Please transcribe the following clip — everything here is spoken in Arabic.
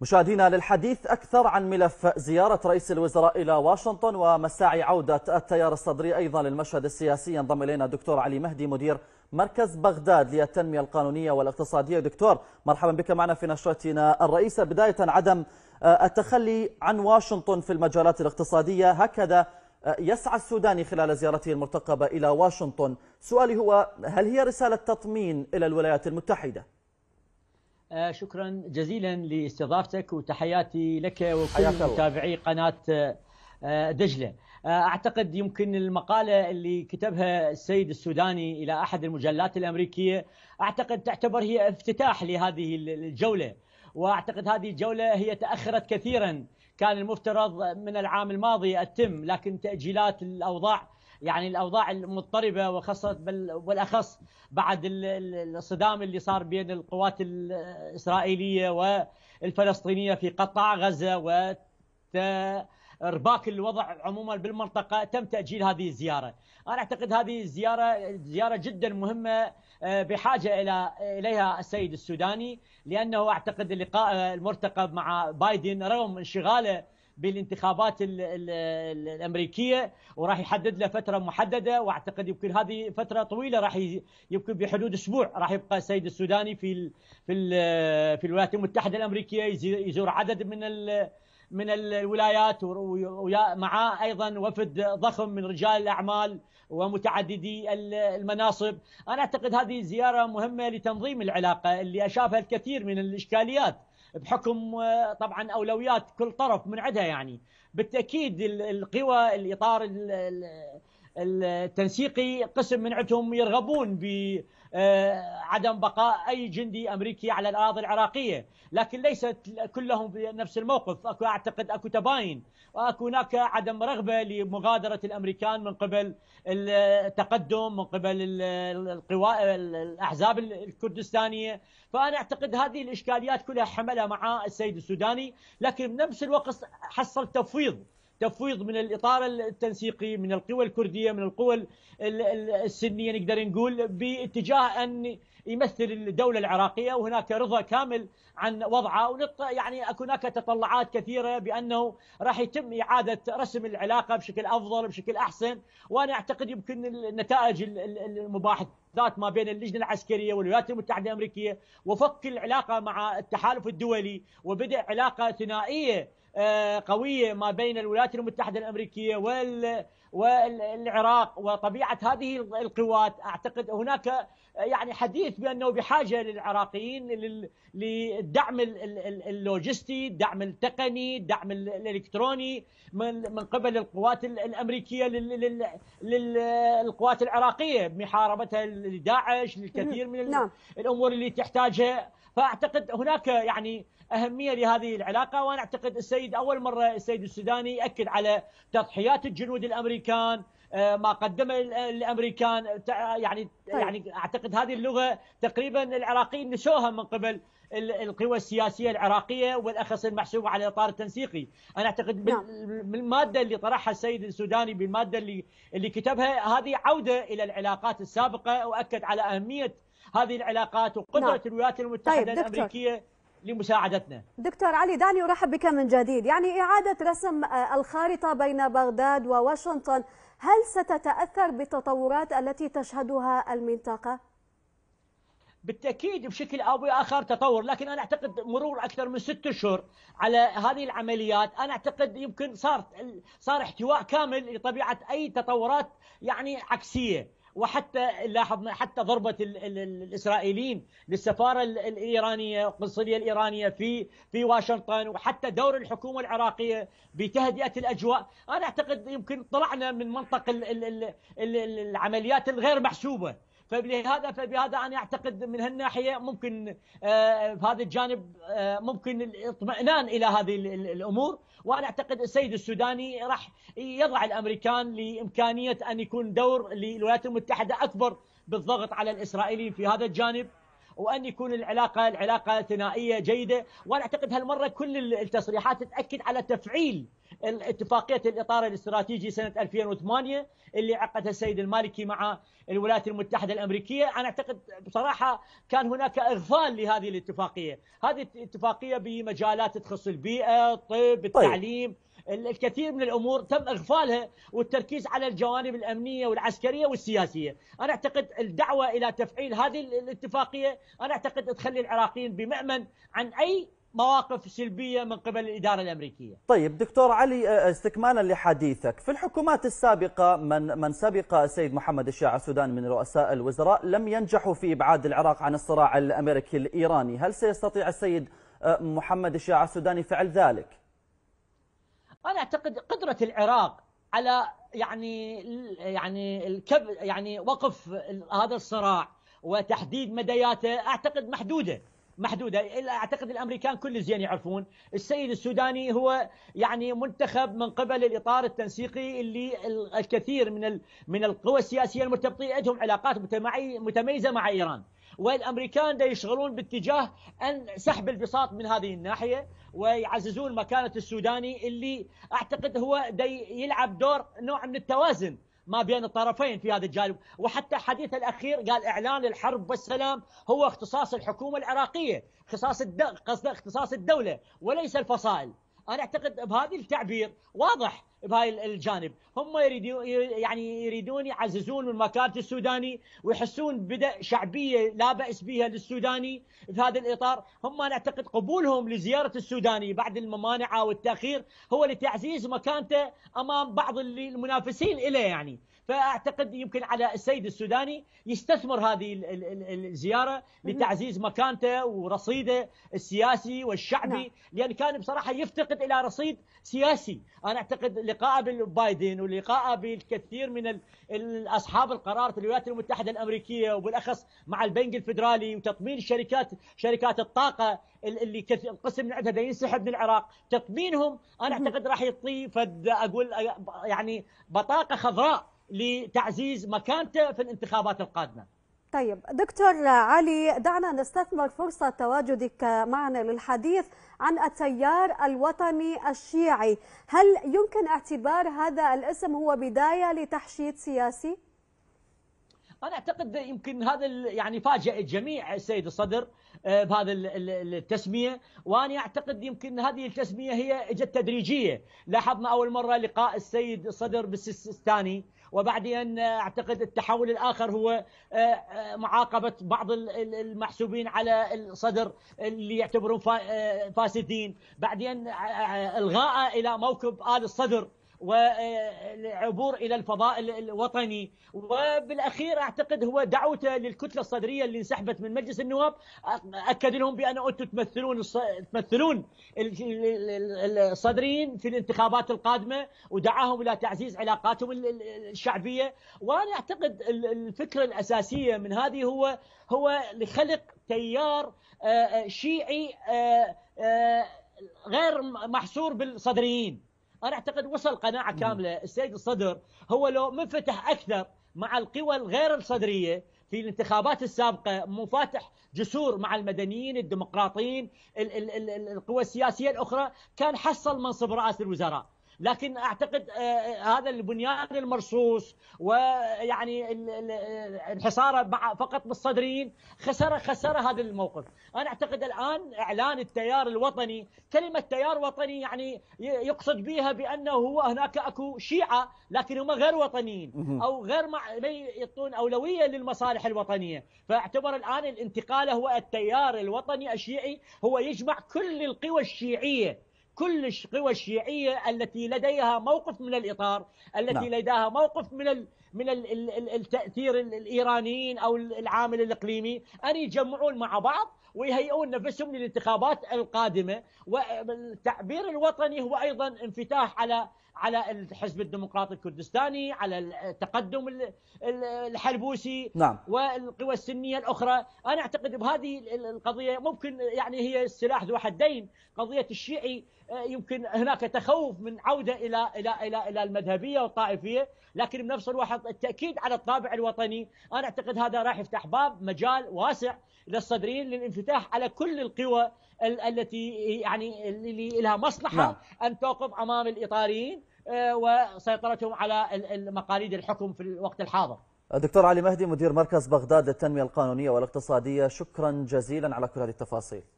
مشاهدينا للحديث أكثر عن ملف زيارة رئيس الوزراء إلى واشنطن ومساعي عودة التيار الصدري أيضا للمشهد السياسي ينضم إلينا الدكتور علي مهدي مدير مركز بغداد للتنمية القانونية والاقتصادية دكتور مرحبا بك معنا في نشرتنا الرئيسة بداية عدم آه، التخلي عن واشنطن في المجالات الاقتصادية هكذا آه، يسعى السوداني خلال زيارته المرتقبة إلى واشنطن سؤالي هو هل هي رسالة تطمين إلى الولايات المتحدة؟ آه، شكرا جزيلا لاستضافتك وتحياتي لك وكل متابعي قناة آه، دجلة آه، أعتقد يمكن المقالة اللي كتبها السيد السوداني إلى أحد المجلات الأمريكية أعتقد تعتبر هي افتتاح لهذه الجولة وأعتقد هذه الجولة هي تأخرت كثيرا كان المفترض من العام الماضي التم لكن تأجيلات الأوضاع يعني الاوضاع المضطربه وخاصه بالاخص بعد الصدام اللي صار بين القوات الاسرائيليه والفلسطينيه في قطاع غزه و ارباك الوضع عموما بالمنطقه تم تاجيل هذه الزياره انا اعتقد هذه الزياره زياره جدا مهمه آه، بحاجه الى اليها السيد السوداني لانه اعتقد اللقاء المرتقب مع بايدن رغم انشغاله بالانتخابات الـ الـ الامريكيه وراح يحدد له فتره محدده واعتقد يمكن هذه فتره طويله راح يمكن بحدود اسبوع راح يبقى السيد السوداني في الـ في الـ في الولايات المتحده الامريكيه يزور عدد من الـ من الولايات ومعه ايضا وفد ضخم من رجال الاعمال ومتعددي المناصب انا اعتقد هذه زياره مهمه لتنظيم العلاقه اللي اشافها الكثير من الاشكاليات بحكم آه، طبعا اولويات كل طرف من عندها يعني بالتاكيد القوى الاطار التنسيقي قسم من عندهم يرغبون بعدم آه، بقاء اي جندي امريكي على الاراضي العراقيه، لكن ليست كلهم بنفس الموقف، اكو اعتقد اكو تباين، واكو هناك عدم رغبه لمغادره الامريكان من قبل التقدم، من قبل القوى الاحزاب الكردستانيه، فانا اعتقد هذه الاشكاليات كلها حملها مع السيد السوداني، لكن بنفس الوقت حصل تفويض تفويض من الاطار التنسيقي من القوى الكرديه من القوى السنيه نقدر نقول باتجاه ان يمثل الدوله العراقيه وهناك رضا كامل عن وضعه ونط يعني اكو هناك تطلعات كثيره بانه راح يتم اعاده رسم العلاقه بشكل افضل بشكل احسن وانا اعتقد يمكن النتائج المباحثات ما بين اللجنه العسكريه والولايات المتحده الامريكيه وفك العلاقه مع التحالف الدولي وبدء علاقه ثنائيه آه، قوية ما بين الولايات المتحدة الأمريكية وال والعراق وطبيعة هذه القوات أعتقد هناك آه، يعني حديث بأنه بحاجة للعراقيين للدعم اللوجستي الدعم التقني الدعم الإلكتروني من قبل القوات الأمريكية للقوات العراقية محاربتها لداعش للكثير من نعم. الأمور اللي تحتاجها فأعتقد هناك يعني أهمية لهذه العلاقة وأنا أعتقد السيد السيد أول مرة السيد السوداني يأكد على تضحيات الجنود الأمريكان آه، ما قدمه الامريكان يعني طيب. يعني اعتقد هذه اللغه تقريبا العراقيين نسوها من قبل القوى السياسيه العراقيه والاخص المحسوبه على اطار التنسيقي، انا اعتقد نعم. بالماده اللي طرحها السيد السوداني بالماده اللي اللي كتبها هذه عوده الى العلاقات السابقه واكد على اهميه هذه العلاقات وقدره نعم. الولايات المتحده طيب الامريكيه لمساعدتنا دكتور علي دعني أرحب بك من جديد يعني إعادة رسم آه، الخارطة بين بغداد وواشنطن هل ستتأثر بالتطورات التي تشهدها المنطقة؟ بالتاكيد بشكل او باخر تطور لكن انا اعتقد مرور اكثر من ست اشهر على هذه العمليات انا اعتقد يمكن صار صار احتواء كامل لطبيعه اي تطورات يعني عكسيه وحتى لاحظ حتى ضربة الإسرائيليين للسفارة الإيرانية القنصلية الإيرانية في في واشنطن وحتى دور الحكومة العراقية بتهدئة الأجواء أنا أعتقد يمكن طلعنا من منطق العمليات الغير محسوبة فلهذا فبهذا انا اعتقد من هالناحيه ممكن آه، في هذا الجانب آه، ممكن الاطمئنان الى هذه الامور وانا اعتقد السيد السوداني راح يضع الامريكان لامكانيه ان يكون دور للولايات المتحده اكبر بالضغط على الاسرائيليين في هذا الجانب وأن يكون العلاقة العلاقة ثنائية جيدة وأنا أعتقد هالمرة كل التصريحات تأكد على تفعيل اتفاقية الإطار الاستراتيجي سنة 2008 اللي عقدها السيد المالكي مع الولايات المتحدة الأمريكية أنا أعتقد بصراحة كان هناك إغفال لهذه الاتفاقية هذه الاتفاقية بمجالات تخص البيئة الطب طيب. التعليم طيب. الكثير من الامور تم اغفالها والتركيز على الجوانب الامنيه والعسكريه والسياسيه، انا اعتقد الدعوه الى تفعيل هذه الاتفاقيه انا اعتقد تخلي العراقيين بمأمن عن اي مواقف سلبية من قبل الإدارة الأمريكية طيب دكتور علي آه، آه، استكمالا لحديثك في الحكومات السابقة من, من سبق السيد محمد الشاع السوداني من رؤساء الوزراء لم ينجحوا في إبعاد العراق عن الصراع الأمريكي الإيراني هل سيستطيع السيد آه، محمد الشاع السوداني فعل ذلك؟ أنا أعتقد قدرة العراق على يعني يعني الكب يعني وقف هذا الصراع وتحديد مدياته أعتقد محدودة محدودة أعتقد الأمريكان كل زين يعرفون السيد السوداني هو يعني منتخب من قبل الإطار التنسيقي اللي الكثير من من القوى السياسية المرتبطة عندهم علاقات متميزة مع إيران والأمريكان دا يشغلون باتجاه أن سحب البساط من هذه الناحية ويعززون مكانة السوداني اللي أعتقد هو دا يلعب دور نوع من التوازن ما بين الطرفين في هذا الجانب وحتى حديث الأخير قال إعلان الحرب والسلام هو اختصاص الحكومة العراقية اختصاص قصد اختصاص الدولة وليس الفصائل أنا أعتقد بهذه التعبير واضح بهاي الجانب هم يريدون يعني يريدون يعززون من مكانه السوداني ويحسون بدا شعبيه لا باس بها للسوداني في هذا الاطار هم انا اعتقد قبولهم لزياره السوداني بعد الممانعه والتاخير هو لتعزيز مكانته امام بعض المنافسين له يعني فاعتقد يمكن على السيد السوداني يستثمر هذه الزياره لتعزيز مكانته ورصيده السياسي والشعبي نعم. لان كان بصراحه يفتقد الى رصيد سياسي انا اعتقد لقاء بالبايدن ولقاء بالكثير من اصحاب القرار في الولايات المتحده الامريكيه وبالاخص مع البنك الفدرالي وتطمين شركات شركات الطاقه اللي قسم من عندها ينسحب من العراق تطمينهم انا اعتقد راح يعطي فد اقول يعني بطاقه خضراء لتعزيز مكانته في الانتخابات القادمه طيب دكتور علي دعنا نستثمر فرصة تواجدك معنا للحديث عن التيار الوطني الشيعي هل يمكن اعتبار هذا الاسم هو بداية لتحشيد سياسي؟ أنا أعتقد يمكن هذا يعني فاجأ الجميع السيد الصدر آه، بهذا التسميه وانا اعتقد يمكن هذه التسميه هي اجت تدريجيه لاحظنا اول مره لقاء السيد الصدر بالسيستاني وبعدين اعتقد التحول الاخر هو آه، آه، معاقبه بعض المحسوبين على الصدر اللي يعتبرون آه، فاسدين بعدين الغاء الى موكب ال الصدر والعبور إلى الفضاء الوطني وبالأخير أعتقد هو دعوته للكتلة الصدرية اللي انسحبت من مجلس النواب أكد لهم بأن أنتم تمثلون تمثلون الصدريين في الانتخابات القادمة ودعاهم إلى تعزيز علاقاتهم الشعبية وأنا أعتقد الفكرة الأساسية من هذه هو هو لخلق تيار آه، آه، شيعي آه، غير محصور بالصدريين انا اعتقد وصل قناعه كامله السيد الصدر هو لو منفتح اكثر مع القوى الغير الصدريه في الانتخابات السابقه مفاتح جسور مع المدنيين الديمقراطيين القوى السياسيه الاخرى كان حصل منصب رئاسه الوزراء لكن اعتقد آه، آه، هذا البنيان المرصوص ويعني الحصار فقط بالصدريين خسر خسر هذا الموقف انا اعتقد الان اعلان التيار الوطني كلمه تيار وطني يعني يقصد بها بانه هو هناك اكو شيعه لكن هم غير وطنيين او غير ما يعطون اولويه للمصالح الوطنيه فاعتبر الان الانتقال هو التيار الوطني الشيعي هو يجمع كل القوى الشيعيه كل القوى الشيعية التي لديها موقف من الإطار التي نعم. لديها موقف من ال من التأثير الإيرانيين أو العامل الإقليمي أن يجمعون مع بعض ويهيئون نفسهم للانتخابات القادمة والتعبير الوطني هو أيضا انفتاح على على الحزب الديمقراطي الكردستاني على التقدم الحلبوسي نعم. والقوى السنية الأخرى أنا أعتقد بهذه القضية ممكن يعني هي السلاح ذو حدين قضية الشيعي آه، يمكن هناك تخوف من عوده الى الى الى الى المذهبيه والطائفيه، لكن بنفس الوقت التاكيد على الطابع الوطني، انا اعتقد هذا راح يفتح باب مجال واسع للصدريين للانفتاح على كل القوى التي يعني اللي لها مصلحه نعم. ان توقف امام الايطاليين آه، وسيطرتهم على مقاليد الحكم في الوقت الحاضر. دكتور علي مهدي مدير مركز بغداد للتنميه القانونيه والاقتصاديه، شكرا جزيلا على كل هذه التفاصيل.